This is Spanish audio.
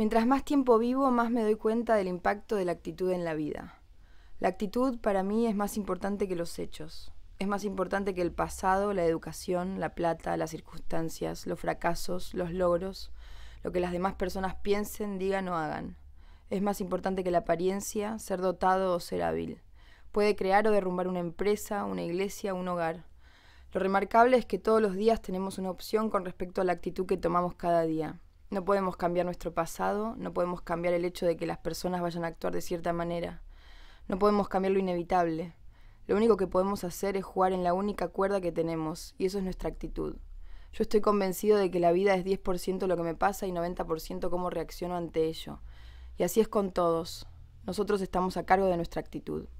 Mientras más tiempo vivo, más me doy cuenta del impacto de la actitud en la vida. La actitud para mí es más importante que los hechos. Es más importante que el pasado, la educación, la plata, las circunstancias, los fracasos, los logros, lo que las demás personas piensen, digan o hagan. Es más importante que la apariencia, ser dotado o ser hábil. Puede crear o derrumbar una empresa, una iglesia, un hogar. Lo remarcable es que todos los días tenemos una opción con respecto a la actitud que tomamos cada día. No podemos cambiar nuestro pasado, no podemos cambiar el hecho de que las personas vayan a actuar de cierta manera. No podemos cambiar lo inevitable. Lo único que podemos hacer es jugar en la única cuerda que tenemos, y eso es nuestra actitud. Yo estoy convencido de que la vida es 10% lo que me pasa y 90% cómo reacciono ante ello. Y así es con todos. Nosotros estamos a cargo de nuestra actitud.